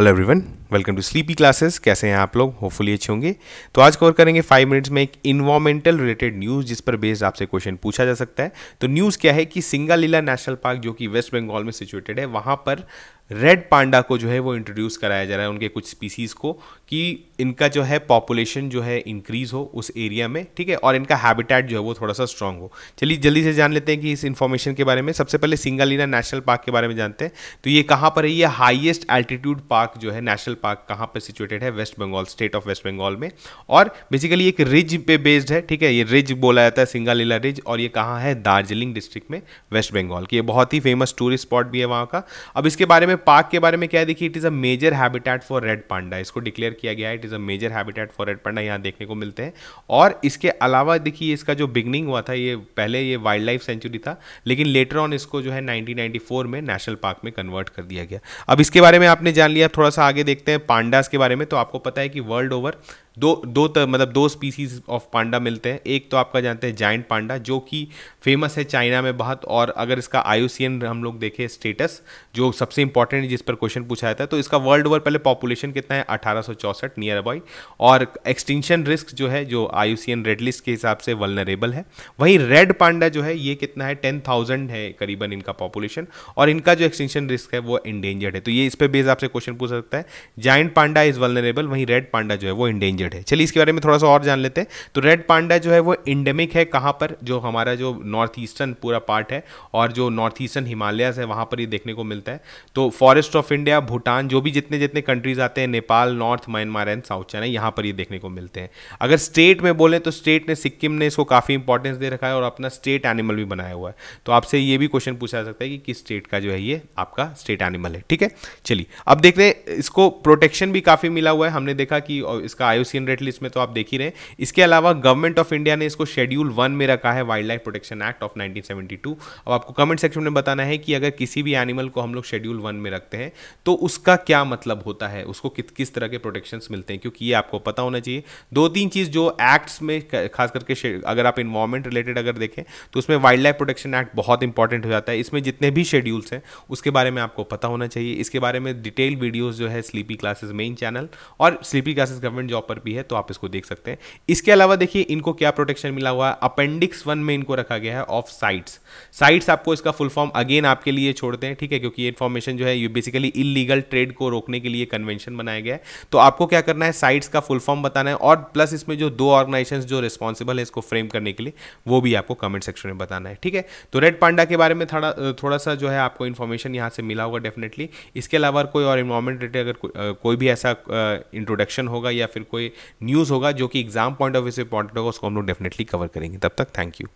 Hello everyone. Welcome to Sleepy Classes कैसे हैं आप लोग होपफुली अच्छे होंगे तो आज कवर करेंगे फाइव मिनट्स में एक इन्वामेंटल रिलेटेड न्यूज़ जिस पर बेस्ड आपसे क्वेश्चन पूछा जा सकता है तो न्यूज़ क्या है कि सिंगालीला नेशनल पार्क जो कि वेस्ट बंगाल में सिचुएटेड है वहाँ पर रेड पांडा को जो है वो इंट्रोड्यूस कराया जा रहा है उनके कुछ स्पीसीज़ को कि इनका जो है पॉपुलेशन जो है इंक्रीज़ हो उस एरिया में ठीक है और इनका हैबिटेट जो है वो थोड़ा सा स्ट्रांग हो चलिए जल्दी से जान लेते हैं कि इस इन्फॉर्मेशन के बारे में सबसे पहले सिंगालीना नेशनल पार्क के बारे में जानते हैं तो ये कहाँ पर है ये हाइएस्ट एल्टीट्यूड पार्क जो है नेशनल पार्क कहाँ पर सिचुएटेड है वेस्ट बंगाल स्टेट ऑफ वेस्ट बंगाल में और बेसिकली एक रिज पे बेस्ड है ठीक है ये रिज बोला जाता है सिंगालीला रिज और ये कहाँ है दार्जिलिंग डिस्ट्रिक्ट में वेस्ट बंगाल की ये बहुत ही फेमस टूरिस्ट स्पॉट भी है वहाँ का अब इसके बारे में पार्क के बारे में क्या देखिए it is a major habitat for red panda इसको डिक्लेयर किया गया है it is a major habitat for red panda यहाँ देखने को मिलते हैं और इसके अलावा देखिए इसका जो बिगनिंग हुआ था ये पहले ये वाइल्ड लाइफ सेंचुरी था लेकिन लेटर ऑन इसको जो है 1994 में नेशनल पार्क में कन्वर्ट कर दिया गया अब इसके बारे में आपने जान लिया थोड़ा सा आगे देखते हैं हैं पांडास के बारे में तो आपको पता है कि वर्ल्ड ओवर दो दो तर, मतलब दो स्पीसीज ऑफ पांडा मिलते हैं एक तो आपका जानते हैं जाइंट पांडा जो कि फेमस है चाइना में बहुत और अगर इसका आयुसियन हम लोग देखें स्टेटस जो सबसे इंपॉर्टेंट जिस पर क्वेश्चन पूछा जाता है तो इसका वर्ल्ड ओवर पहले पॉपुलेशन कितना है अठारह नियर अबाउट और एक्सटेंशन रिस्क जो है जो आयुसियन रेड लिस्ट के हिसाब से वलनरेबल है वहीं रेड पांडा जो है ये कितना है टेन थाउजेंड है करीबन इनका पॉपुलेशन और इनका जो एक्सटेंशन रिस्क है वो इंडेंजर्ड है तो ये इस पर बेस आपसे क्वेश्चन पूछ सकता है जाइंट पांडा इज वलनरेबल वहीं रेड पांडा जो है वो इंडेंजर्ड रिलेटेड है चलिए इसके बारे में थोड़ा सा और जान लेते हैं तो रेड पांडा जो है वो इंडेमिक है कहाँ पर जो हमारा जो नॉर्थ ईस्टर्न पूरा पार्ट है और जो नॉर्थ ईस्टर्न हिमालयस है वहाँ पर ये देखने को मिलता है तो फॉरेस्ट ऑफ इंडिया भूटान जो भी जितने जितने कंट्रीज आते हैं Nepal north Myanmar and south China यहाँ पर ये देखने को मिलते हैं अगर स्टेट में बोलें तो स्टेट ने सिक्किम ने इसको काफ़ी इंपॉर्टेंस दे रखा है और अपना स्टेट एनिमल भी बनाया हुआ है तो आपसे ये भी क्वेश्चन पूछा जा सकता है कि किस स्टेट का जो है ये आपका स्टेट एनिमल है ठीक है चलिए अब देखते हैं इसको प्रोटेक्शन भी काफ़ी मिला हुआ है हमने देखा कि इसका आयु सीन रेट लिस्ट में तो आप देख ही रहे हैं इसके अलावा गवर्नमेंट ऑफ इंडिया ने इसको शेड्यूल वन में रखा है wildlife protection act of 1972 अब आपको कमेंट सेक्शन में बताना है कि अगर किसी भी एनिमल को हम लोग शेड्यूल वन में रखते हैं तो उसका क्या मतलब होता है उसको कित किस तरह के प्रोटेक्शन मिलते हैं क्योंकि ये आपको पता होना चाहिए दो तीन चीज़ जो एक्ट्स में खास करके अगर आप इन्वायरमेंट रिलेटेड अगर देखें तो उसमें वाइल्ड लाइफ प्रोटेक्शन एक्ट बहुत इंपॉर्टेंट हो जाता है इसमें जितने भी शेड्यूल्स हैं उसके बारे में आपको पता होना चाहिए इसके बारे में डिटेल वीडियोज़ जो है स्लीपी क्लासेज मेन चैनल और स्लीपी क्लासेज गवर्नमेंट जॉब पर भी है तो आप इसको देख सकते हैं इसके अलावा देखिए इनको क्या प्रोटेक्शन मिला हुआ है अपेंडिक्स वन में इनको रखा गया है ऑफ साइट्स साइट्स आपको इसका फुल फॉर्म अगेन आपके लिए छोड़ते हैं ठीक है क्योंकि ये इन्फॉर्मेशन जो है ये बेसिकली इलीगल ट्रेड को रोकने के लिए कन्वेंशन बनाया गया है तो आपको क्या करना है साइट्स का फुल फॉर्म बताना है और प्लस इसमें जो दो ऑर्गेनाइजेशन जो रिस्पॉन्सिबल है इसको फ्रेम करने के लिए वो भी आपको कमेंट सेक्शन में बताना है ठीक है तो रेड पांडा के बारे में थोड़ा थोड़ा सा जो है आपको इन्फॉर्मेशन यहाँ से मिला होगा डेफिनेटली इसके अलावा कोई और इन्वॉर्मेंट रिलेटेड अगर को, कोई भी ऐसा इंट्रोडक्शन होगा या फिर कोई न्यूज़ होगा जो कि एग्जाम पॉइंट ऑफ व्यू से इंपॉर्टेंट होगा उसको हम लोग डेफिनेटली कवर करेंगे तब तक थैंक यू